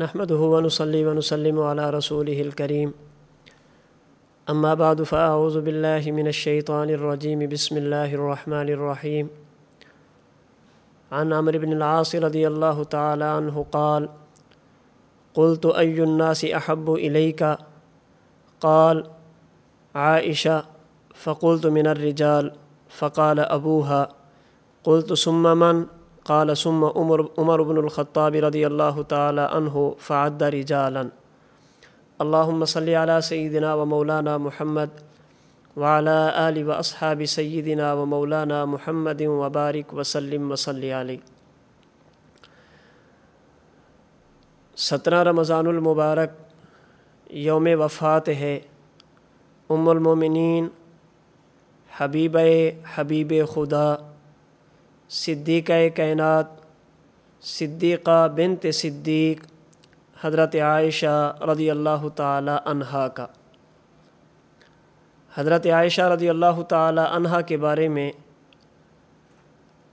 نحمده ونصلي ونسلم على رسوله الكريم أما بعد فأعوذ بالله من الشيطان الرجيم بسم الله الرحمن الرحيم عن عمرو بن العاص رضي الله تعالى عنه قال قلت أي الناس أحب إليك قال عائشة فقلت من الرجال فقال أبوها قلت ثم من قال ثم عمر عمر بن الخطاب رضي الله تعالى عنه فعد رجالا اللهم صل على سيدنا ومولانا محمد وعلى آل وأصحاب سيدنا ومولانا محمد وبارك وسلم وصلي عليه سترہ رمضان المبارک یوم وفات ہے ام المومنین हबीब حبیب خدا सिद्दीक कायनत सिद्दीक़ा बिनत सिद्दीक हज़रत आयशा रदी अल्लाह तहा का हज़रत आयशा रदी अल्लाह तहा के बारे में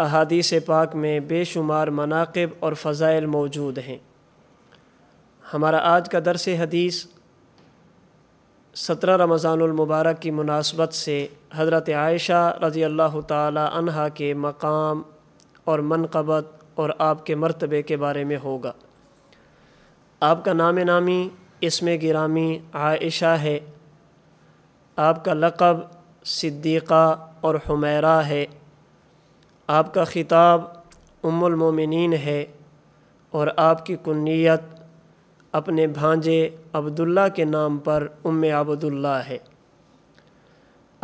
अहादीस पाक में बेशुमार मनाकब और फ़ज़ाइल मौजूद हैं हमारा आज का दरस हदीस सत्रह रमज़ानमबारक की मुनासबत से हज़रत आयशा रज़ी अल्लाह तहा के मकाम और मनकबत और आपके मरतबे के बारे में होगा आपका नाम नामी इसमें गिरामी आयशा है आपका लक़ब सिद्दीक़ा और हमेरा है आपका ख़िताब मोमिन है और आपकी कुन्नीत अपने भांजे अब्दुल्ला के नाम पर उम अब्दुल्ला है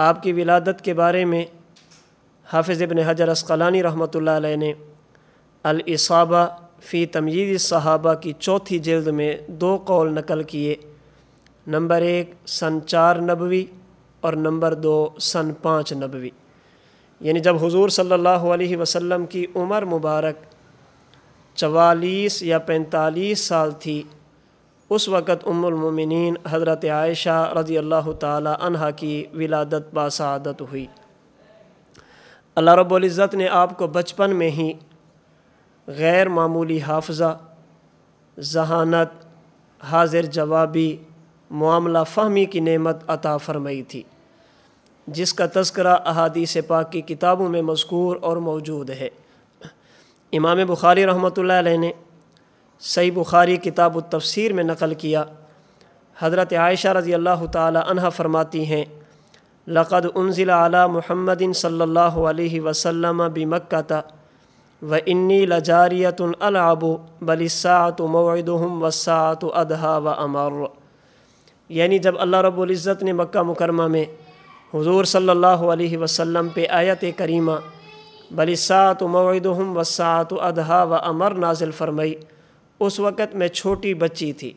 आपकी विलादत के बारे में हाफिज़ इबन हजर असकलानी रहमत ने अलसाबा फ़ी तमयीद सहाबा की चौथी जल्द में दो कौल नकल किए नंबर एक सन चार नबवी और नंबर दो सन पाँच नबवी यानी जब हुजूर सल्लल्लाहु अलैहि वसल्लम की उम्र मुबारक चवालीस या पैंतालीस साल थी उस वक़्त उम्मिन हज़रत आयशा रज़ी अल्लाह तह की विलादत बासादत हुई अल्लाह रब्ज़त ने आपको बचपन में ही गैर मामूली हाफजा जहानत हाजिर जवाबी मामला फहमी की नेमत अता फरमाई थी जिसका तस्करा अहादीस पाक की किताबों में मजकूर और मौजूद है इमाम बुखारी रहमत ने सई बुखारी किताब तफसीर में नकल किया हज़रत आयशा रज़ी अल्लाह तह फरमाती हैं लक़द उनजिल आला महमदिन सल्ला वसम बमक्का व इन्नी लजारियत अलाबो बलिसात मवदम वसात अदहा व अमर यानी जब अल्लाह रब्ज़त ने मक्का मुकरमा में हुजूर सल्लल्लाहु अलैहि वसल्लम पे आयत करीमा बलिसात मवदम वसात अदहा व अमर नाजिल फरमाई उस वक़्त मैं छोटी बच्ची थी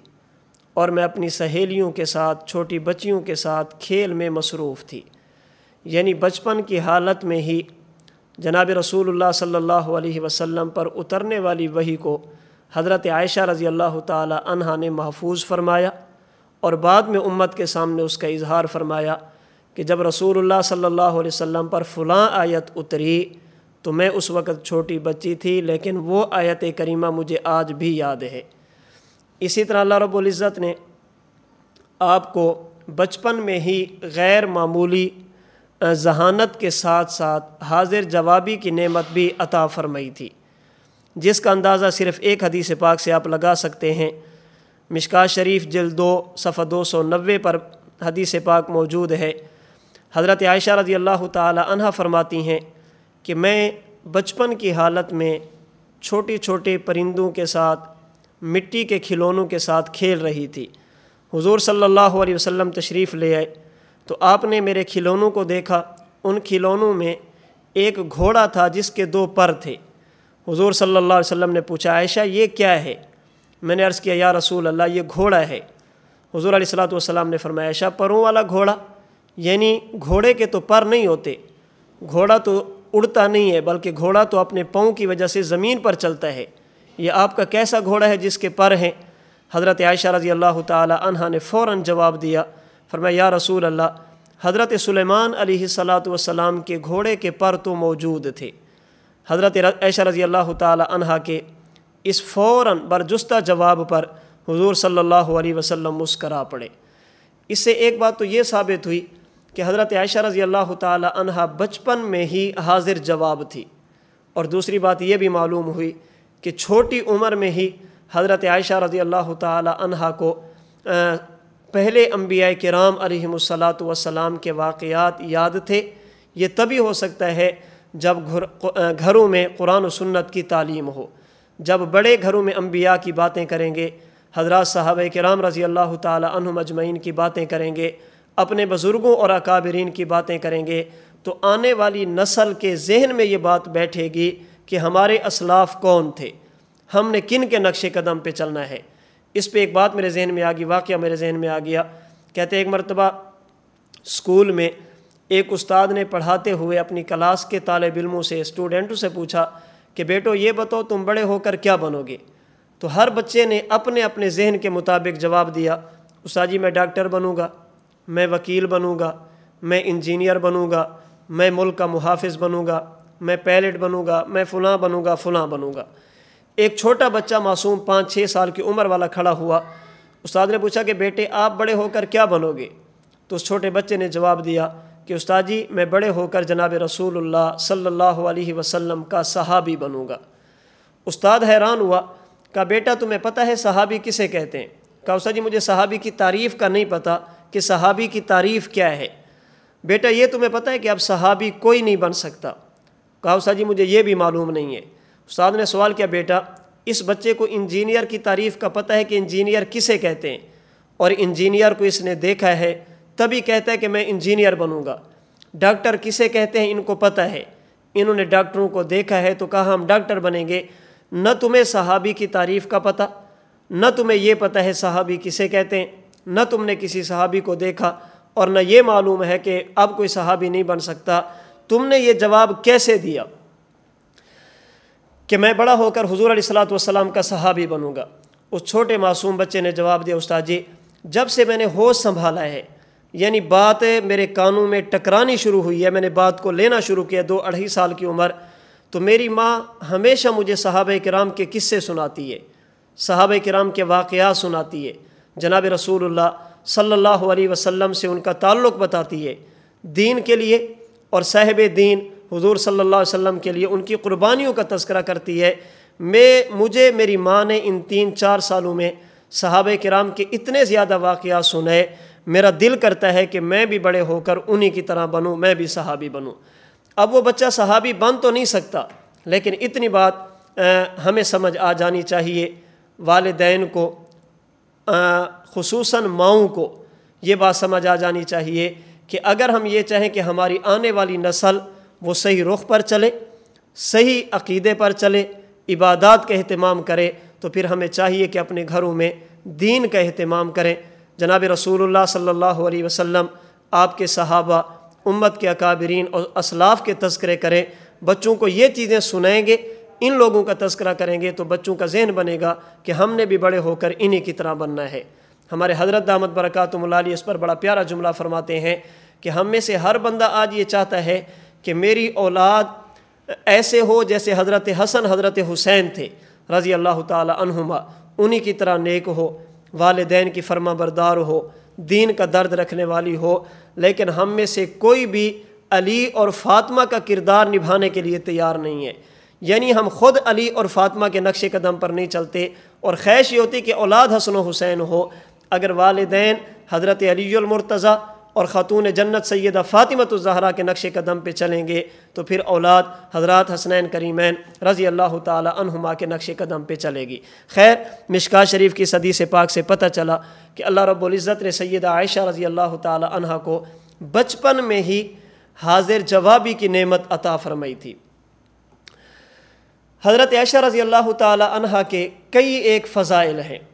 और मैं अपनी सहेलियों के साथ छोटी बच्चियों के साथ खेल में मसरूफ़ थी यानी बचपन की हालत में ही जनाब रसूलुल्लाह सल्लल्लाहु अलैहि वसल्लम पर उतरने वाली वही को हज़रत आयशा रज़ी अल्लाह तहा ने महफूज फरमाया और बाद में उम्मत के सामने उसका इजहार फरमाया कि जब रसूलुल्लाह सल्लल्लाहु अलैहि वसल्लम पर फ़लाँ आयत उतरी तो मैं उस वक़्त छोटी बच्ची थी लेकिन वो आयत करीमा मुझे आज भी याद है इसी तरह अल्लाह रबुल्ज़त ने आपको बचपन में ही गैर मामूली जहानत के साथ साथ हाजिर जवाबी की नेमत भी अता फरमाई थी जिसका अंदाज़ा सिर्फ़ एक हदीस पाक से आप लगा सकते हैं मिशका शरीफ जल दो सफ़ा दो सौ नबे पर हदीस पाक मौजूद है हज़रत आयशा रजी अल्लाह तहा फरमाती हैं कि मैं बचपन की हालत में छोटे छोटे परिंदों के साथ मिट्टी के खिलौनों के साथ खेल रही थी हुजूर सल्लल्लाहु अलैहि वसल्लम तशरीफ़ ले आए तो आपने मेरे खिलौनों को देखा उन खिलौनों में एक घोड़ा था जिसके दो पर थे हुजूर सल्लल्लाहु अलैहि वसल्लम ने पूछा आयशा ये क्या है मैंने अर्ज़ किया या रसूल अल्लाह ये घोड़ा है हुजूर सलाम ने फरमाया आयशा परों वाला घोड़ा यानी घोड़े के तो पर नहीं होते घोड़ा तो उड़ता नहीं है बल्कि घोड़ा तो अपने पाँव की वजह से ज़मीन पर चलता है ये आपका कैसा घोड़ा है जिसके पर हैं हज़रत आयशा रज़ी अल्लाह तहा ने फ़ौर जवाब दिया फरमाया या रसूल अल्लाह हज़रत सलेमान सलात वसलाम के घोड़े के पर तो मौजूद थे हज़रत आयशा रज़ी अल्लाह तहा के इस फ़ौर बरजुस्ता जवाब पर हजूर सल्ला वसलम मुस्करा पड़े इससे एक बात तो ये साबित हुई कि हज़रत आयशा रज़ी अल्लाह तहा बचपन में ही हाजिर जवाब थी और दूसरी बात ये भी मालूम हुई कि छोटी उम्र में ही हज़रत आयशा रज़ी अल्लाह तहा को पहले अम्बिया कराम अलमसलात वसलाम के वाक़ात याद थे ये तभी हो सकता है जब घर घरों में कुरान सुन्नत की तालीम हो जब बड़े घरों में अम्बिया की बातें करेंगे हजरत साहब के राम रज़ी अल्लाह तहम की बातें करेंगे अपने बुज़ुर्गों और अकाबरीन की बातें करेंगे तो आने वाली नस्ल के जहन में ये बात बैठेगी कि हमारे असलाफ कौन थे हमने किन के नक्श कदम पे चलना है इस पर एक बात मेरे जहन में आ गई वाक़ मेरे जहन में आ गया कहते एक मरतबा स्कूल में एक उस्ताद ने पढ़ाते हुए अपनी क्लास के तालब इलमों से स्टूडेंटों से पूछा कि बेटो ये बताओ तुम बड़े होकर क्या बनोगे तो हर बच्चे ने अपने अपने जहन के मुताबिक जवाब दिया उस्ताद जी मैं डॉक्टर बनूँगा मैं वकील बनूँगा मैं इंजीनियर बनूँगा मैं मुल्क का मुहाफ़ बनूँगा मैं पैलेट बनूंगा मैं फ़लाँ बनूंगा फ़लां बनूंगा एक छोटा बच्चा मासूम पाँच छः साल की उम्र वाला खड़ा हुआ उस्ताद ने पूछा कि बेटे आप बड़े होकर क्या बनोगे तो उस छोटे बच्चे ने जवाब दिया कि उस्ताद जी मैं बड़े होकर जनाब रसूलुल्लाह सल्लल्लाहु अलैहि वसल्लम का सहाबी बनूंगा उस्ताद हैरान हुआ कहा बेटा तुम्हें पता है सहाबी किसे कहते हैं कहा उस्ताद जी मुझे सहाबी की तारीफ़ का नहीं पता कि सहाबी की तारीफ़ क्या है बेटा ये तुम्हें पता है कि अब सहाबी कोई नहीं बन सकता कहा उस्ताद जी मुझे ये भी मालूम नहीं है उस्ताद ने सवाल किया बेटा इस बच्चे को इंजीनियर की तारीफ़ का पता है कि इंजीनियर किसे कहते हैं और इंजीनियर को इसने देखा है तभी कहता है कि मैं इंजीनियर बनूंगा डॉक्टर किसे कहते हैं इनको पता है इन्होंने डॉक्टरों को देखा है तो कहा हम डॉक्टर बनेंगे न तुम्हें सहाबी की तारीफ़ का पता न तुम्हें ये पता है सहाबी किसे कहते हैं न तुमने किसी सहाबी को देखा और न ये मालूम है कि अब कोई सहाबी नहीं बन सकता तुमने ये जवाब कैसे दिया कि मैं बड़ा होकर हजूर सलात वसलाम का सहाबी बनूँगा उस छोटे मासूम बच्चे ने जवाब दिया उस्ताद जी जब से मैंने होश संभाला है यानी बात मेरे कानों में टकरानी शुरू हुई है मैंने बात को लेना शुरू किया दो अढ़ाई साल की उम्र तो मेरी माँ हमेशा मुझे साहब कराम के किस्से सुनाती है साहब कराम के वाक़ सुनाती है जनाब रसूल सल्ला वसलम से उनका ताल्लुक़ बताती है दीन के लिए और साहब दीन हजूर सल्ला वम के लिए उनकी क़ुरबानियों का तस्करा करती है मैं मुझे मेरी माँ ने इन तीन चार सालों में सहाब कराम के इतने ज़्यादा वाक़ सुने मेरा दिल करता है कि मैं भी बड़े होकर उन्हीं की तरह बनूँ मैं भी सहाबी बनूँ अब वो बच्चा सहाबी बन तो नहीं सकता लेकिन इतनी बात आ, हमें समझ आ जानी चाहिए वालदेन को खसूस माओं को ये बात समझ आ जानी चाहिए कि अगर हम ये चाहें कि हमारी आने वाली नस्ल वो सही रुख पर चले सही अकीदे पर चले इबादत का अहतमाम करे तो फिर हमें चाहिए कि अपने घरों में दीन का अहतमाम करें जनाब रसूल सल्ह वसम आपके सहाबा उम्मत के अकाबरीन और असलाफ़ के तस्करे करें बच्चों को ये चीज़ें सुनाएंगे इन लोगों का तस्करा करेंगे तो बच्चों का जहन बनेगा कि हमने भी बड़े होकर इन्हीं की तरह बनना है हमारे हज़रत दामद बरक़ात मलाली इस पर बड़ा प्यारा जुमला फरमाते हैं कि हम में से हर बंदा आज ये चाहता है कि मेरी औलाद ऐसे हो जैसे हज़रत हसन हज़रत हुसैन थे रज़ी अल्लाह तुमा उन्हीं की तरह नेक हो वालदेन की फर्मा बरदार हो दीन का दर्द रखने वाली हो लेकिन हम में से कोई भी अली और फातमा का किरदार निभाने के लिए तैयार नहीं है यानी हम खुद अली और फातमा के नक्शे कदम पर नहीं चलते और खैश ये होती कि औलाद हसन हुसैन हो अगर वालदेन हज़रत अलीमरतज़ा और ख़तून जन्नत सैदा फ़ातिमत ज़हरा के नक्श कदम पर चलेंगे तो फिर औलाद हज़रत हसनैन करीमैन रज़ी अल्लाह तुमा के नक्श कदम पर चलेगी खैर मिशका शरीफ की सदी से पाक से पता चला कि अल्लाह रब्ज़त ने सैद आयशा रज़ी अल्लाह तह को बचपन में ही हाजिर जवाबी की नमत अता फ़रमाई थी हज़रत आयशा रज़ी अल्लाह तहा के कई एक फ़ज़ाइल हैं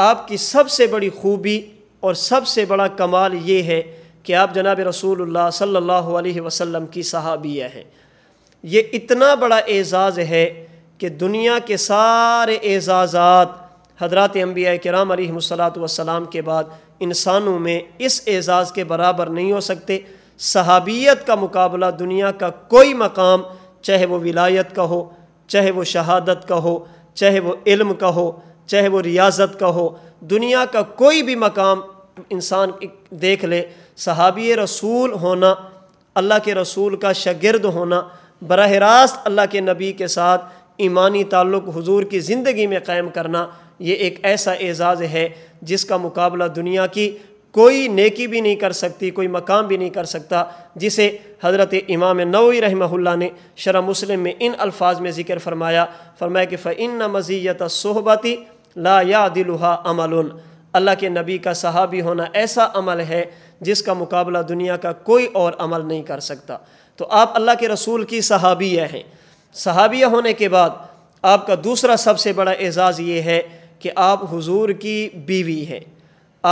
आपकी सबसे बड़ी खूबी और सबसे बड़ा कमाल ये है कि आप जनाब रसूल सल्ला वसम की सहाबिया हैं ये इतना बड़ा एज़ाज़ है कि दुनिया के सारे एज़ाज़ात हजरत अम्बिया कराम वसलाम के बाद इंसानों में इस एज़ाज़ के बराबर नहीं हो सकते सहाबियत का मुकाबला दुनिया का कोई मकाम चाहे वो विलायत का हो चाहे वो शहादत का हो चाहे वो इल्म का हो चाहे वो रियाजत का हो दुनिया का कोई भी मकाम इंसान देख ले सहाबी रसूल होना अल्लाह के रसूल का शगिर्द होना बरह रास्त अल्लाह के नबी के साथ ईमानी ताल्लुक हुजूर की ज़िंदगी में कायम करना ये एक ऐसा एज़ाज़ है जिसका मुकाबला दुनिया की कोई नेकी भी नहीं कर सकती कोई मकाम भी नहीं कर सकता जिसे हज़रत इमाम नवी रहमहुल्ला ने शरा मुस्लिम में इन अल्फाज में ज़िक्र फरमाया फरमाया कि फ़िन मज़ीत सोहबती ला या दिलुहा अमल अल्लाह के नबी का सहाबी होना ऐसा अमल है जिसका मुकाबला दुनिया का कोई और अमल नहीं कर सकता तो आप अल्लाह के रसूल की सहाबिया हैं सहाबिया होने के बाद आपका दूसरा सबसे बड़ा एज़ाज़ ये है कि आप हुजूर की बीवी हैं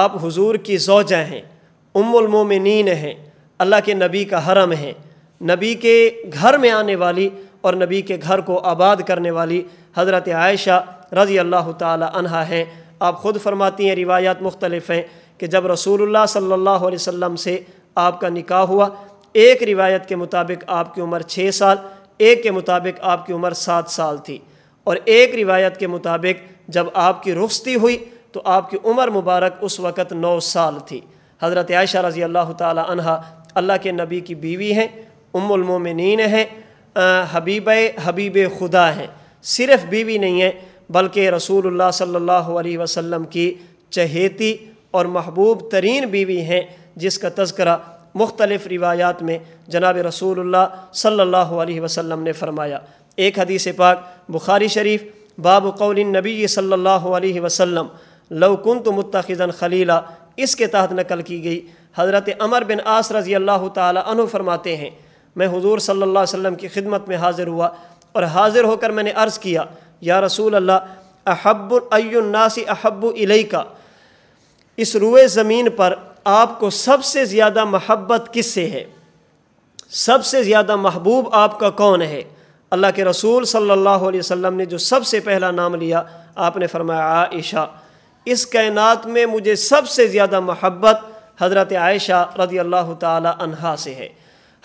आप हुजूर की जोजा हैं नीन हैं अल्लाह के नबी का हरम है नबी के घर में आने वाली और नबी के घर को आबाद करने वाली हज़रत आयशा रज़ी अल्लाह तहा हैं आप ख़ुद फरमाती हैं रिवायात मुख्तलफ़ हैं कि जब रसूलुल्लाह सल्लल्लाहु अलैहि वसल्लम से आपका निकाह हुआ एक रिवायत के मुताबिक आपकी उम्र छः साल एक के मुताबिक आपकी उम्र सात साल थी और एक रिवायत के मुताबिक जब आपकी रुख्सती हुई तो आपकी उम्र मुबारक उस वक़्त नौ साल थी हज़रत आयशा रज़ी अल्लाह तहा अल्लाह के नबी की बीवी हैं उम्मोमिन हैं हबीब हबीब खुदा हैं सिर्फ़ बीवी नहीं है बल्कि रसूलुल्लाह सल्लल्लाहु अलैहि वसल्लम की चहेती और महबूब तरीन बीवी हैं जिसका तस्करा मुख्तलिफ़ रिवायात में जनाब रसूलुल्लाह सल्लल्लाहु अलैहि वसल्लम ने फ़रमाया एक हदीस पाक बुखारी शरीफ बाब कौल नबी सल्लल्लाहु वसम वसल्लम लवकुन तो मुतखन खलीला इसके तहत नकल की गई हज़रत अमर बिन आस रज़ी अल्लाह तु फरमाते हैं मैं हजूर सल्ला वसम की खिदमत में हाज़िर हुआ और हाज़िर होकर मैंने अर्ज़ किया या रसूल अल्लाह अहब अयन्नासी अहब इलई का इस रुए ज़मीन पर आपको सबसे ज़्यादा महब्बत किस से है सबसे ज़्यादा महबूब आपका कौन है अल्लाह के रसूल सल्लल्लाहु अलैहि वसल्लम ने जो सबसे पहला नाम लिया आपने फरमाया आयशा इस कायनात में मुझे सबसे ज़्यादा महब्बत हज़रत आयशा रदी अल्लाह तहा से है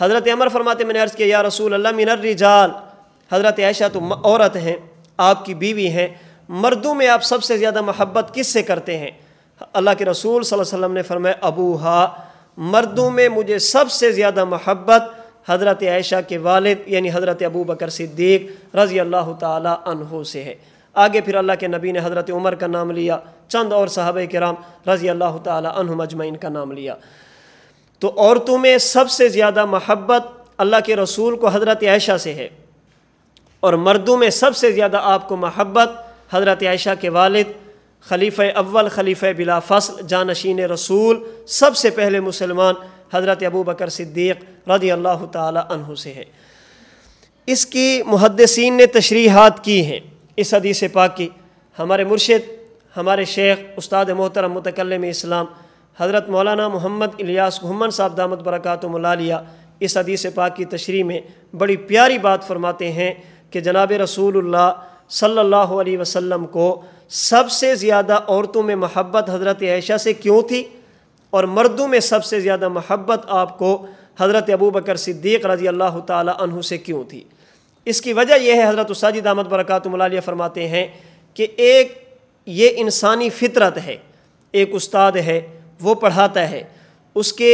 हज़रत अमर फरमाते मैंने अर्ज़ किया या रसूल अल्लाह मिनर रिजाल हज़रत आयशा तो औरत हैं आपकी बीवी हैं मर्दों में आप सबसे ज़्यादा मोहब्बत किस से करते हैं अल्लाह के रसूल सल्लल्लाहु अलैहि वसल्लम ने फरमाया अबूहा मर्दों में मुझे सबसे ज़्यादा मोहब्बत हज़रत आयशा के वालिद यानी हज़रत अबू बकर सिद्दीक रज़ी अल्लाह तहों से है आगे फिर अल्लाह के नबी ने हज़रत उमर का नाम लिया चंद और साहब कराम रज़ी अल्लाह तहम अजमैन का नाम लिया तो औरतों में सबसे ज़्यादा महब्बत अल्लाह के रसूल को हज़रत आयशा से है और मर्दों में सबसे ज़्यादा आपको महब्बत हज़रत आयशा के वालिद खलीफ़ अव्वल खलीफ़ बिला फसल जानशीन रसूल सबसे पहले मुसलमान हज़रत अबू बकर सिद्दीक़ रदी अल्लाह तह से है इसकी मुहदसिन ने तशरीहत की हैं इस हदीस पाक की हमारे मुर्शद हमारे शेख उस्ताद मोहतरम मतकलम इस्लाम हज़रत मौलाना मोहम्मद इलियास घुमन साहब दामद बरकत मिला इस हदीस पाक की तशरी में बड़ी प्यारी बात फरमाते हैं कि जनाब रसूल सल्ला वसम को सबसे ज़्यादा औरतों में महब्बत हज़रत ऐशा से क्यों थी और मर्दों में सबसे ज़्यादा महब्बत आपको हज़रत अबू बकर सिद्दीक रजी अल्लाह तहु से क्यों थी इसकी वजह यह है हज़रत साजिद अहमद बरकत फरमाते हैं कि एक ये इंसानी फितरत है एक उस्ताद है वो पढ़ाता है उसके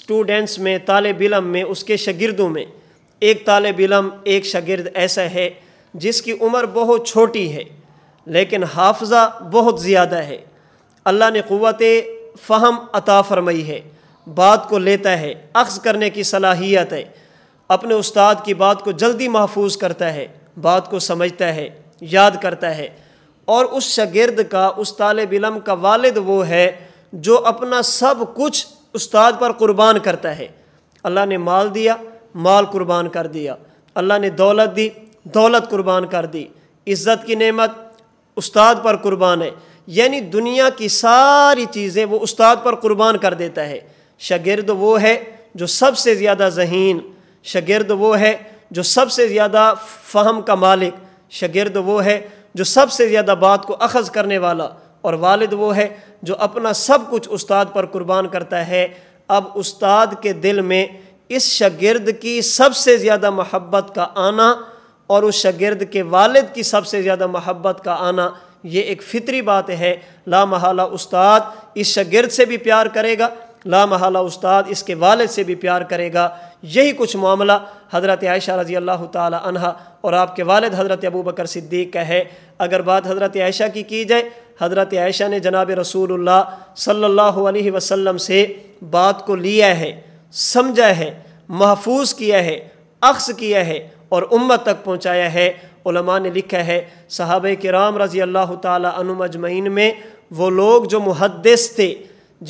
स्टूडेंट्स में तालब इलम में उसके शगिरदों में एक तालब इलम एक शागिर्द ऐसा है जिसकी उम्र बहुत छोटी है लेकिन हाफजा बहुत ज़्यादा है अल्लाह ने क़वत फ़हम अता फरमाई है बात को लेता है अक्स करने की सलाहियत है अपने उस्ताद की बात को जल्दी महफूज करता है बात को समझता है याद करता है और उस शागिर्द का उस तालब इलम का वालद वो है जो अपना सब कुछ उस्ताद पर क़ुरबान करता है अल्लाह ने माल दिया माल कुर्बान कर दिया अल्लाह ने दौलत दी दौलत कुर्बान कर दी इज़्ज़त की नेमत उस्ताद पर कुर्बान है यानी दुनिया की सारी चीज़ें वो उस्ताद पर कुर्बान कर देता है शगिर्द वो है जो सबसे ज़्यादा जहीन शगिर्द वो है जो सबसे ज़्यादा फ़हम का मालिक शगिर्द वो है जो सबसे ज़्यादा बात को अखज़ करने वाला और वालिद वो है जो अपना सब कुछ उस्ताद पर कुर्बान करता है अब उस्ताद के दिल में इस शगिर्द की सबसे ज़्यादा महब्बत का आना और उस शगिर्द के वालिद की सबसे ज़्यादा महब्बत का आना ये एक फ़ितरी बात है ला महाला उस्ताद इस शगिर्द से भी प्यार करेगा ला महाला उस्ताद इसके वालिद से भी प्यार करेगा यही कुछ मामला हज़रत आयशा रज़ी अल्लाह तहा और आपके वालिद हज़रत अबू बकर सिद्दीक का है अगर बात हज़रत आयशा की की जाए हज़रत आयशा ने जनाब रसूलुल्लाह सल्लल्लाहु अलैहि वसल्लम से बात को लिया है समझा है महफूज किया है अक्स किया है और उम्मत तक पहुँचाया है उलमा ने लिखा है साहब राम रज़ी अल्लाह तुमजमैन अजमैन में वो लोग जो मुहदस थे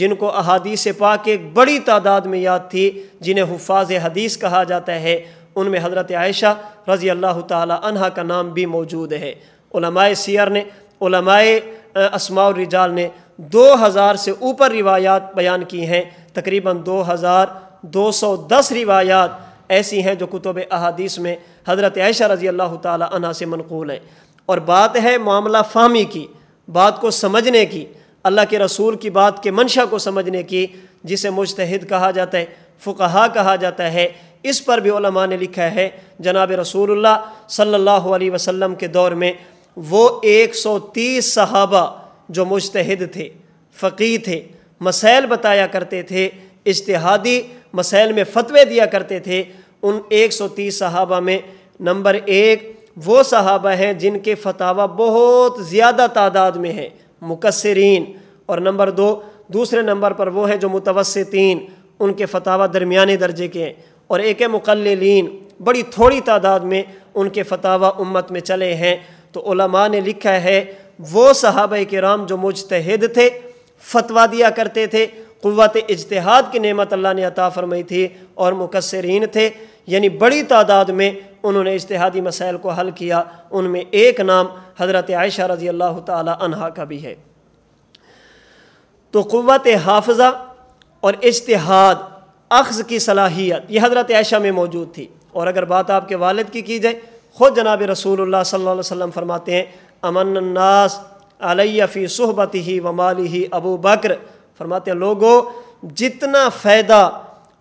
जिनको अहादीस के एक बड़ी तादाद में याद थी जिन्हें हफाज हदीस कहा जाता है उनमें हज़रत आयशा रज़ी अल्लाह तहा का नाम भी मौजूद है उलमाए सियर ने उलमाए असमाउर रिजाल ने हज़ार से ऊपर रिवायात बयान की हैं तकरीबन हज़ार दो सौ दस रिवायात ऐसी हैं जो कुतुब अहादीस में हज़रत आयशा रज़ी अल्लाह तह से मनकूल है और बात है मामला फ़ाहमी की बात को समझने की अल्लाह के रसूल की बात के मंशा को समझने की जिसे मुजतहद कहा जाता है फ़ुकहा कहा जाता है इस पर भी ओलमा ने लिखा है जनाब रसूलुल्लाह सल्लल्लाहु अलैहि वसल्लम के दौर में वो 130 सहाबा जो मुजतहद थे फ़की थे मसैल बताया करते थे इश्तहादी मसैल में फ़तवे दिया करते थे उन 130 सहाबा में नंबर एक वो सहाबा हैं जिनके फतावा बहुत ज़्यादा तादाद में है मुकसरीन और नंबर दो दूसरे नंबर पर वो हैं जो मुतवसतिन उनके फतावा दरमिया दर्जे के हैं और एक मुकलिन बड़ी थोड़ी तादाद में उनके फतावा उम्मत में चले हैं तो ने लिखा है वो सहाब कराम जो मुजतहद थे फतवा दिया करते थे क़वत इजतहाद की नमत अल्लाह ने अता फरमाई थी और मुकसरीन थे यानी बड़ी तादाद में उन्होंने इजतहादी मसाइल को हल किया उनमें एक नाम हज़रत आयशा रज़ी अल्लाह तहा का भी है तो क़वत हाफजा और इजतहाद अख्ज़ की सलाहियत यह हज़रत आयशा में मौजूद थी और अगर बात आपके वालद की की जाए ख़ुद जनाब रसूल सल्लम फरमाते हैं अमन नास अलैफ़ी सहबत ही वमाली ही अबू बकर फरमाते हैं लोगों जितना फ़ायदा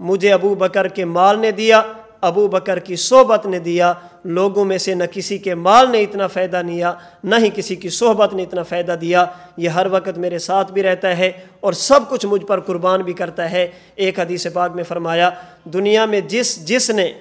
मुझे अबू बकर के माल ने दिया अबू बकर की सोहबत ने दिया लोगों में से न किसी के माल ने इतना फ़ायदा दिया न ही किसी की सोहबत ने इतना फ़ायदा दिया ये हर वक्त मेरे साथ भी रहता है और सब कुछ मुझ पर कुर्बान भी करता है एक हदीस पाक में फ़रमाया दुनिया में जिस जिसने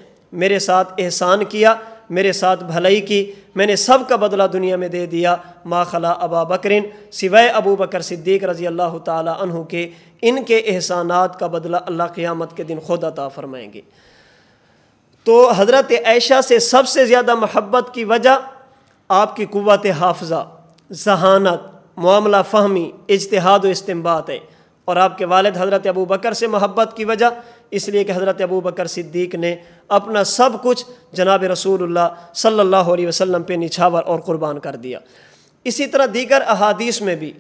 मेरे साथ एहसान किया मेरे साथ भलाई की मैंने सब का बदला दुनिया में दे दिया माखला अबा बकरिन सिवाय अबू बकर सिद्दीक रज़ी अल्लाह तह के इनके एहसानात का बदला अल्लाह क़्यामत के दिन खुद अता फ़रमाएंगे तो हज़रत ऐशा से सबसे ज़्यादा महब्बत की वजह आपकी क़वत हाफजा जहानत मामला फहमी इजतहाद व है और आपके वालद हज़रत अबू बकर से महब्बत की वजह इसलिए कि हज़रत अबू बकर सिद्दीक ने अपना सब कुछ जनाब रसूलुल्लाह सल्लल्लाहु अलैहि वसल्लम पे निछावर और क़ुरबान कर दिया इसी तरह दीगर अहादीस में भी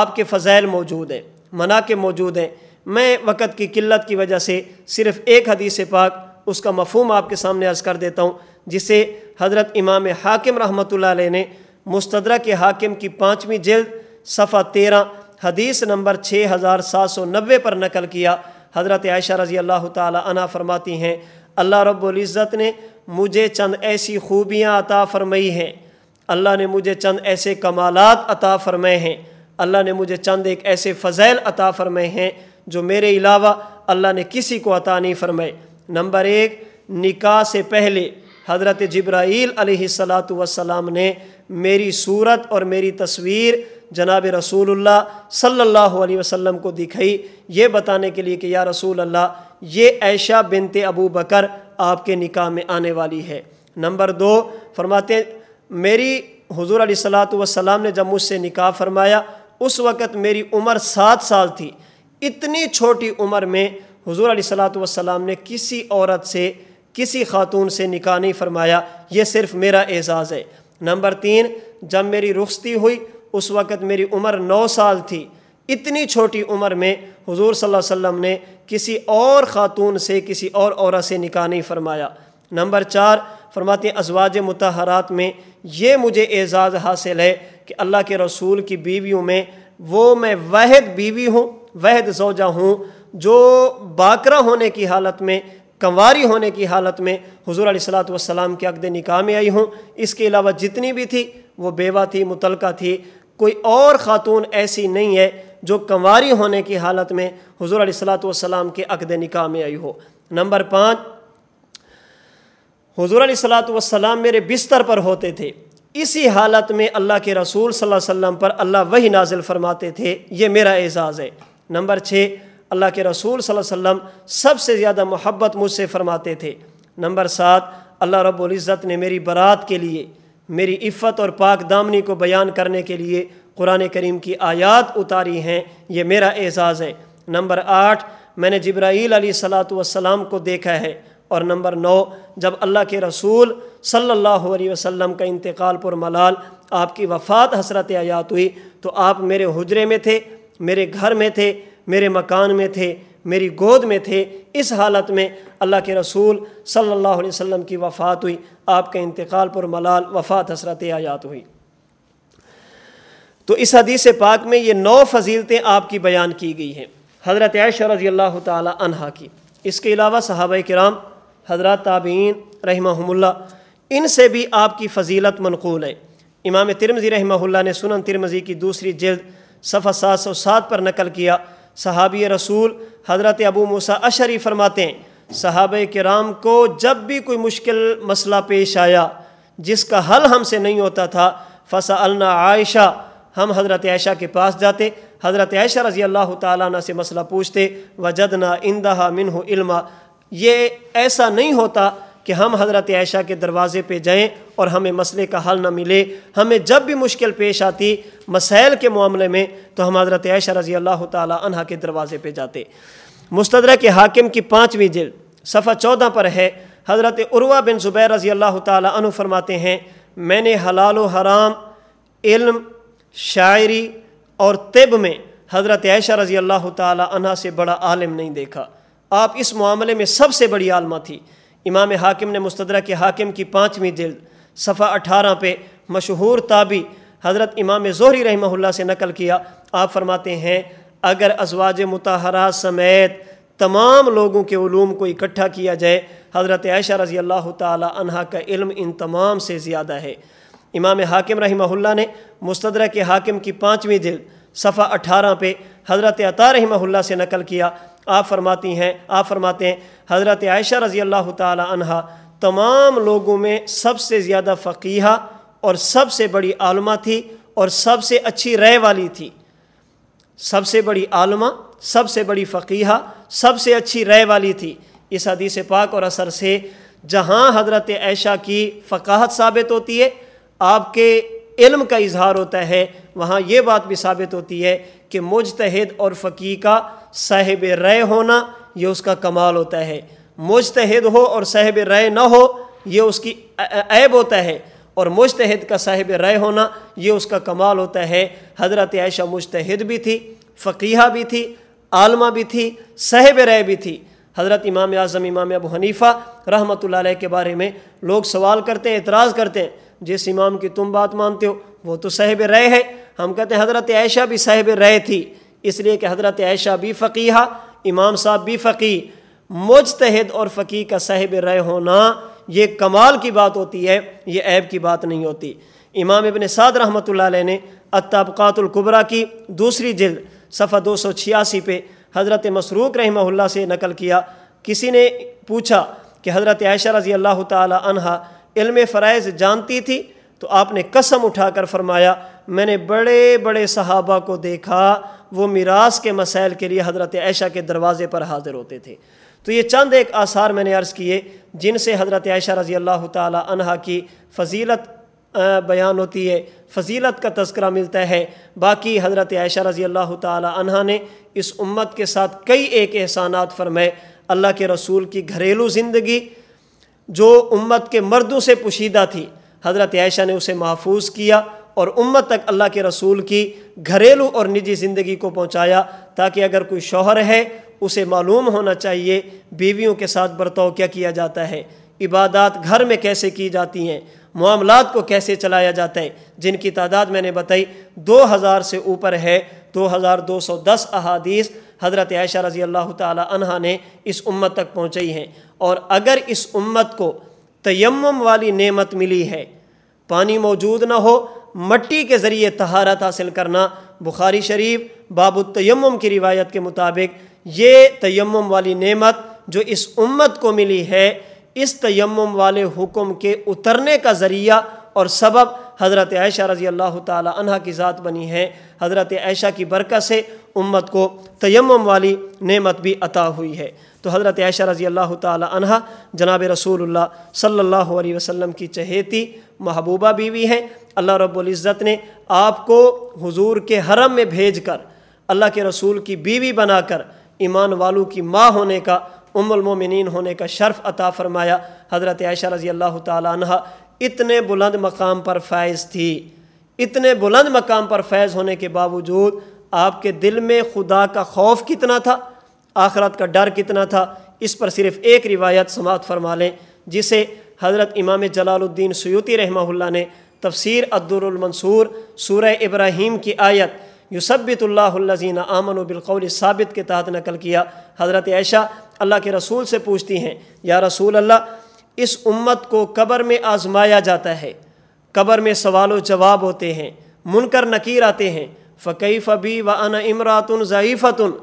आपके फ़जाइल मौजूद हैं मना के मौजूद हैं मैं वक़्त की किल्लत की वजह से सिर्फ़ एक हदीस पाक उसका मफहम आपके सामने अर्ज़ कर देता हूँ जिसे हज़रत इमाम हाकिम रहमत ने मुस्तरा के हाकिम की पाँचवीं जल्द सफ़ा तेरह हदीस नंबर छः हज़ार सात सौ नब्बे पर नकल किया हज़रत आयशा रज़ी अल्लाह तना फरमाती हैं अल्लाह रब्ज़त ने मुझे चंद ऐसी खूबियाँ अता फ़रमाई हैं अल्लाह ने मुझे चंद ऐसे कमालत अता फ़रमाए हैं अल्लाह ने मुझे चंद एक ऐसे फ़ज़ैल अता फ़रमाए हैं जो मेरे अलावा अल्लाह ने किसी को अता नहीं फ़रमाए नंबर एक निकाह से पहले हज़रत जब्राईल सलात वसलाम ने मेरी सूरत और मेरी तस्वीर जनाब रसूल सल्ला वसम को दिखाई ये बताने के लिए कि या रसूल अल्लाह ये ऐशा बिनते अबू बकर आपके निकाह में आने वाली है नंबर दो फरमाते मेरी हजूर सलात वसलाम ने जब मुझसे निकाह फरमाया उस वक़्त मेरी उम्र सात साल थी इतनी छोटी उम्र में हजूर सलात वसलाम ने किसी औरत से किसी खातून से निकाह नहीं फरमाया ये सिर्फ़ मेरा एज़ाज़ है नंबर तीन जब मेरी रुखती हुई उस वक़्त मेरी उम्र नौ साल थी इतनी छोटी उम्र में हुजूर सल्लल्लाहु अलैहि वसल्लम ने किसी और ख़ातून से किसी और औरत से निकाह नहीं फरमाया नंबर चार फरमाते अजवाज मतहरात में ये मुझे एज़ाज़ हासिल है कि अल्लाह के रसूल की बीवियों में वो मैं वहद बीवी हूँ वहद जोजा हूँ जो बाकरा होने की हालत में कंवारी होने की हालत में हजूर सलात वसलाम के अकद निकाह में आई हूँ इसके अलावा जितनी भी थी वो बेवा थी मुतलका थी कोई और ख़ातून ऐसी नहीं है जो कंवारी होने की हालत में हजूर सलाम के अकद निका में आई हो नंबर पाँच हजूर सलाम मेरे बिस्तर पर होते थे इसी हालत में अल्लाह के रसूल सल्लल्लाहु अलैहि वसल्लम पर अल्लाह वही नाजिल फरमाते थे ये मेरा एज़ाज़ है नंबर छः अल्लाह के रसूल सल्लल्लाहु अलैहि वसल्लम सबसे ज़्यादा मोहब्बत मुझसे फरमाते थे नंबर सात अल्लाह रब्बुल इज़्ज़त ने मेरी बरात के लिए मेरी इफ़त और पाक दामनी को बयान करने के लिए कुरान करीम की आयात उतारी हैं ये मेरा एज़ाज़ है नंबर आठ मैंने जब्राईल वसलाम को देखा है और नंबर नौ जब अल्लाह के रसूल सल्लल्लाहु अलैहि वसल्लम का इंतकाल पर मलाल आपकी वफ़ात हसरत आयात हुई तो आप मेरे हजरे में थे मेरे घर में थे मेरे मकान में थे मेरी गोद में थे इस हालत में अल्लाह के रसूल सल्लल्लाहु अलैहि वसल्लम की वफ़ात हुई आपके इंतकाल पर मलाल वफ़ात हसरत आयात हुई तो इस हदीस पाक में ये नौ फजीलतें आपकी बयान की गई हैं हज़रत आयशा रजी अल्लाह तहा की इसके अलावा सहाब कराम हजरत ताबीन इन इनसे भी आपकी फ़जीलत मनकूल है इमाम तिरमजी रहमहुल्ला ने सुनन तिरमजी की दूसरी जल्द सफ़ा सात सौ सात पर नकल किया सहाबी रसूल हज़रत अबू मूसा अशरी फरमाते हैं सहाब कराम को जब भी कोई मुश्किल मसला पेश आया जिसका हल हमसे नहीं होता था फसा अलना आयशा हम हज़रत आयशा के पास जाते हज़रत आयशा रज़ी अल्लाह त से मसला पूछते वजदना इंदा मिन इल्मा ये ऐसा नहीं होता कि हम हज़रत आयशा के दरवाज़े पे जाएं और हमें मसले का हल ना मिले हमें जब भी मुश्किल पेश आती मसाइल के मामले में तो हम हज़रत ऐशा रज़ी अल्लाह तहा के दरवाज़े पर जाते मुस्तदर के हाकिम की पाँचवीं जिल सफ़ा चौदह पर है हज़रत उर्वा बिन ज़ुबैर रज़ी अल्लाह तु फरमाते हैं मैंने हलाल हराम इल्म शायरी और तिब में हज़रत ऐशा रज़ी अल्लाह तहा से बड़ा आलम नहीं देखा आप इस मामले में सबसे बड़ी आलमा थी इमाम हाकिम ने मुस्तदरा के हाकिम की पाँचवीं जल्द सफ़ा अठारह पे मशहूर ताबी हज़रत इमाम जहरी रहमल्ला से नकल किया आप फरमाते हैं अगर अजवाज मतहरा समेत तमाम लोगों के ूम को इकट्ठा किया जाए हज़रत आयशा रज़ी अल्लाह तहा का इल्म इन तमाम से ज़्यादा है इमाम हाकिम रहमहुल्ला ने मुस्तर के हाकिम की पाँचवीं दिल सफ़ा अठारह पे हज़रत अता रहमहुल्ला से नकल किया आप फरमाती हैं आप फरमाते हैं हज़रत आयशा रज़ी अल्लाह तहा तमाम लोगों में सबसे ज़्यादा फ़कीहा और सबसे बड़ी आलमा थी और सबसे अच्छी रह वाली थी सबसे बड़ी आलमा सबसे बड़ी फ़कीहा सबसे अच्छी रह वाली थी इस हदीस पाक और असर से जहाँ हज़रत ऐशा की फ़काहत साबित होती है आपके इल्म का इजहार होता है वहाँ ये बात भी साबित होती है कि मुजतहद और फ़की का साहिब रय होना ये उसका कमाल होता है मुजतहद हो और साहब राय ना हो ये उसकी ऐब होता है और मुजतहद का साहिब राय होना ये उसका कमाल होता है हज़रत आयशा मुजतहद भी थी फ़कीहा भी थी आलमा भी थी साहिब राय भी थी हज़रत इमाम आज़म इमाम अबू हनीफ़ा रहमत के बारे में लोग सवाल करते हैं इतराज़ करते हैं जिस इमाम की तुम बात मानते हो वो तो साहिब राय है हम कहते हैं हज़रत आयशा भी साहिब राय थी इसलिए कि हज़रत आयशा भी फ़कीहा इमाम साहब भी फ़कीह मुजतहद और फ़की का साहिब राय होना ये कमाल की बात होती है ये ऐब की बात नहीं होती इमाम इबन साद रहमत ने अतबक़ातुल्कुबरा की दूसरी जल्द सफ़ा दो सौ छियासी पे हज़रत मसरूक रहमल्ला से नकल किया किसी ने पूछा कि हज़रत आयशा रज़ी अल्लाह तहा इल्म फ़रज़ जानती थी तो आपने कसम उठाकर फरमाया मैंने बड़े बड़े सहाबा को देखा वो मीरास के मसाइल के लिए हज़रत ऐशा के दरवाज़े पर हाज़िर होते थे तो ये चंद एक आसार मैंने अर्ज़ किए जिनसे हज़रत आयशा रज़ी अल्लाह तहा की फ़जीलत बयान होती है फजीलत का तस्करा मिलता है बाकी हज़रत आयशा रज़ी अल्लाह तहा ने इस उम्मत के साथ कई एक एहसानात फरमाए अल्लाह के रसूल की घरेलू ज़िंदगी जो उम्मत के मर्दों से पोशीदा थी हज़रत आयशा ने उसे महफूज किया और उम्मत तक अल्लाह के रसूल की घरेलू और निजी ज़िंदगी को पहुँचाया ताकि अगर कोई शोहर है उसे मालूम होना चाहिए बीवियों के साथ बर्ताव क्या किया जाता है इबादत घर में कैसे की जाती हैं मामलात को कैसे चलाया जाता है जिनकी तादाद मैंने बताई 2000 से ऊपर है 2210 अहादीस हज़रत आयशा रज़ी अल्लाह तह ने इस उम्मत तक पहुँचाई हैं और अगर इस उम्मत को तयम वाली नेमत मिली है पानी मौजूद ना हो मट्टी के ज़रिए तहारत हासिल करना बुखारी शरीफ बाबुत तयम की रिवायत के मुताबिक ये तयम वाली नेमत जो इस उम्मत को मिली है इस तयम वाले हुक्म के उतरने का ज़रिया और सबब हज़रत ऐशा रज़ी अल्लाह तह की ज़ात बनी है हज़रत ऐशा की बरकत से उम्मत को तयम वाली नेमत भी अता हुई है तो हज़रत ऐशा रज़ी अल्लाह तह जनाब रसूल सल्ला वसम की चहेती महबूबा बीवी हैं अल्लाह रब्ज़त ने आपको हजूर के हरम में भेज कर अल्लाह के रसूल की बीवी बनाकर ईमान वालों की माँ होने का उमलमोमिन होने का शर्फ अता फ़रमाया हज़रत आयशा रज़ी अल्लाह तह इतने बुलंद मकाम पर फैज़ थी इतने बुलंद मकाम पर फैज़ होने के बावजूद आपके दिल में खुदा का खौफ कितना था आखरत का डर कितना था इस पर सिर्फ़ एक रिवायत समात फरमा लें जिसे हज़रत इमाम जलालुद्दीन सयूती रहमा ने तफसर अद्दुरमनसूर सूर इब्राहिम की आयत यूसबितल्लाजीन आमन बिलकौल साबित के तहत नकल किया हज़रत ऐशा अल्लाह के रसूल से पूछती हैं या रसूल अल्लाह इस उम्मत को कबर में आजमाया जाता है कबर में सवाल जवाब होते हैं मुनकर नकीर आते हैं फ़कीफ़ फ़बी व अन इमरातन ज़ीफ़तन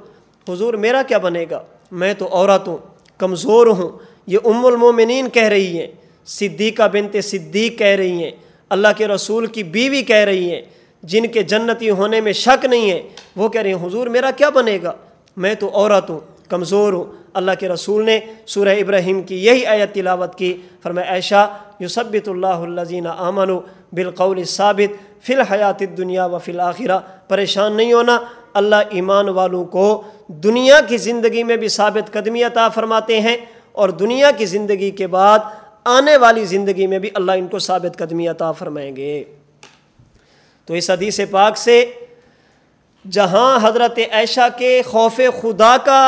हजूर मेरा क्या बनेगा मैं तो औरत हूँ कमज़ोर हूँ ये उमोमिन कह रही हैं सिद्दीक़ा बिनते सिद्दीक कह रही हैं अल्लाह के रसूल की बीवी कह रही हैं जिनके जन्नती होने में शक नहीं है वो कह रहे हैं हुजूर मेरा क्या बनेगा मैं तो औरत हूँ कमज़ोर हूँ अल्लाह के रसूल ने सूरह इब्राहिम की यही आयत तिलावत की फरमा ऐशा यूसबितल्लाजीन आमन बिलकौल साबित फ़िल हयात दुनिया व फिल आखिरा परेशान नहीं होना अल्लाह ईमान वालों को दुनिया की ज़िंदगी में भी साबित कदमी अता फरमाते हैं और दुनिया की ज़िंदगी के बाद आने वाली ज़िंदगी में भी अल्लाह इनको साबित कदमी अता फरमाएंगे तो इस हदीस पाक से जहाँ हज़रत ऐशा के खौफ खुदा का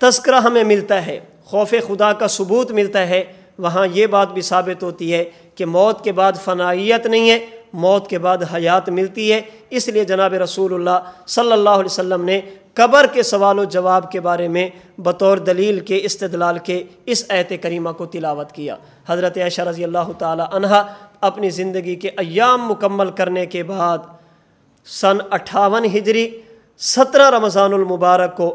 तस्करा हमें मिलता है खौफ खुदा का सबूत मिलता है वहाँ ये बात भी साबित होती है कि मौत के बाद फनाइत नहीं है मौत के बाद हयात मिलती है इसलिए जनाब रसूल सल्ला वसम ने कबर के सवाल व जवाब के बारे में बतौर दलील के इस्तलाल के इस एहत करीमा को तिलावत किया हज़रत ऐशा रज़ी अल्लाह तह अपनी ज़िंदगी के अयाम मुकम्मल करने के बाद सन अट्ठावन हिजरी सत्रह रमज़ानमबारक को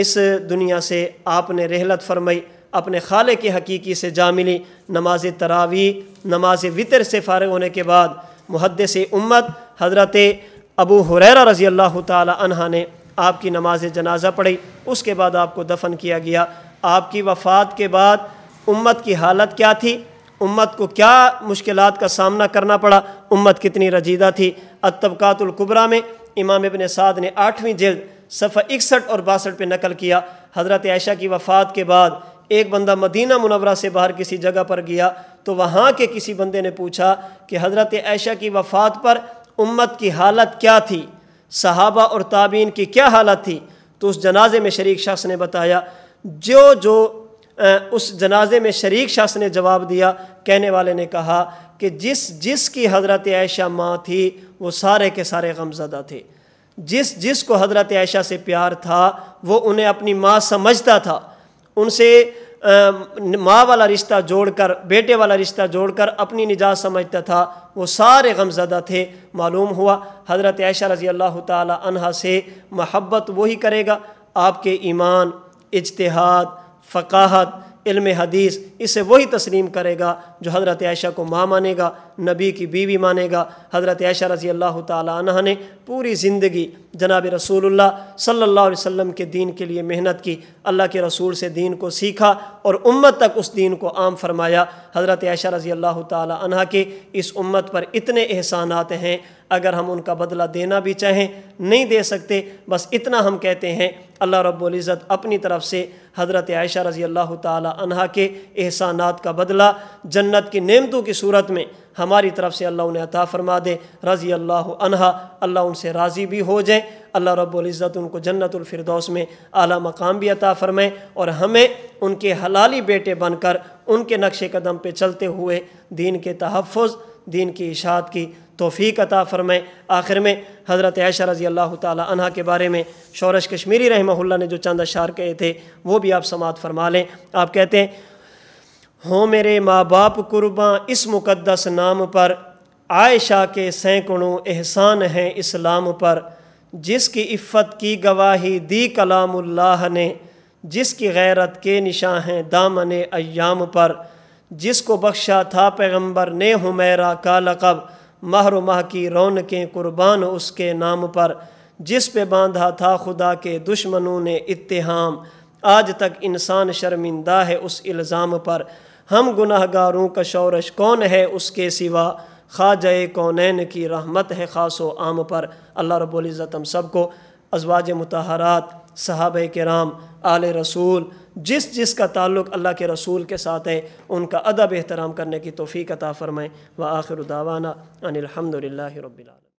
इस दुनिया से आपने रहलत फरमाई अपने खाले की हकीकी से जा मिली नमाज तरावी नमाज वितर से फ़ारग होने के बाद मुहदस उम्मत हज़रत अबू हुरैरा रज़ी अल्लाह तहा ने आपकी नमाज जनाजा पढ़ी उसके बाद आपको दफन किया गया आपकी वफ़ात के बाद उम्मत की हालत क्या थी उम्मत को क्या मुश्किल का सामना करना पड़ा उम्मत कितनी रजीदा थी अतबकातुल्कुबरा में इमाम इबन साद ने आठवीं जल्द सफ़ा इकसठ और बासठ पे नकल किया हज़रत ऐशा की वफ़ात के बाद एक बंदा मदीना मुनवरा से बाहर किसी जगह पर गया तो वहाँ के किसी बंदे ने पूछा कि हज़रत ऐशा की वफ़ात पर उम्मत की हालत क्या थी सहाबा और ताबीन की क्या हालत थी तो उस जनाजे में शरीक शख्स ने बताया जो जो उस जनाजे में शरीक शख्स ने जवाब दिया कहने वाले ने कहा कि जिस जिस की हज़रत आयशा माँ थी वो सारे के सारे गमजदा थे जिस जिस को हज़रत आयशा से प्यार था वो उन्हें अपनी माँ समझता था उनसे माँ वाला रिश्ता जोड़कर बेटे वाला रिश्ता जोड़कर अपनी निजात समझता था वो सारे गमजदा थे मालूम हुआ हज़रत आयशा रज़ी अल्लाह तहा से महब्बत वही करेगा आपके ईमान इजतहाद फ़काहत इल्म हदीस इसे वही तस्लीम करेगा जो हज़रत आयशा को माँ मानेगा नबी की बीवी मानेगा हज़रत आयशा रजी अल्लाह तह ने पूरी ज़िंदगी जनाब रसूलुल्लाह सल्लल्लाहु अलैहि वसल्लम के दीन के लिए मेहनत की अल्लाह के रसूल से दीन को सीखा और उम्मत तक उस दीन को आम फरमाया हज़रत आयशा रजी अल्लाह तह के इस उम्मत पर इतने एहसानात हैं अगर हम उनका बदला देना भी चाहें नहीं दे सकते बस इतना हम कहते हैं अल्लाह रब्ज़त अपनी तरफ से हज़रत आयशा रज़ी अल्लाह तहा के एहसानात का बदला जन्नत की नेमतों की सूरत में हमारी तरफ से अल्लाह उन्हें अता फ़रमा दे रज़ी अल्लाह अल्लाह उनसे राज़ी भी हो जाए अल्लाह रब्ज़त उनको जन्नतफरदौस में आला मकाम भी अता फ़रमाए और हमें उनके हलाली बेटे बनकर उनके नक्श कदम पर चलते हुए दीन के तहफ़ दीन की इशात की तोफ़ी अता फ़रमाए आखिर में हज़रत ऐशा रज़ी अल्लाह तह के बारे में शौरश कश्मीरी रहमल्ला ने जो चंद अशार कहे थे वो भी आप समात फरमा लें आप कहते हैं हो मेरे माँ बाप कुर्बा इस मुक़दस नाम पर आयशा के सैकड़ों एहसान हैं इस्लाम पर जिसकी इफ़्फ़त की गवाही दी कलामुल्लाह ने जिसकी गैरत के निशान हैं दामन अयाम पर जिसको बख्शा था पैगम्बर ने हुमेरा का लकब महर माह की रौनकें कुर्बान उसके नाम पर जिस पे बांधा था खुदा के दुश्मनों ने इतहाम आज तक इंसान शर्मिंदा है उस इल्ज़ाम पर हम गुनाहगारों का शौरश कौन है उसके सिवा ख्वाज कौनैन की रहमत है ख़ास व आम पर अल्लाह रब्ज़त हम सब को अजवाज मतहरात सहाब कराम आल रसूल जिस जिस का ताल्लुक अल्लाह के रसूल के साथ है उनका अदब एहतराम करने की तोफ़ी अता फ़रमाएँ व आखिर दावाना अनिलहमदिल्ला रबिला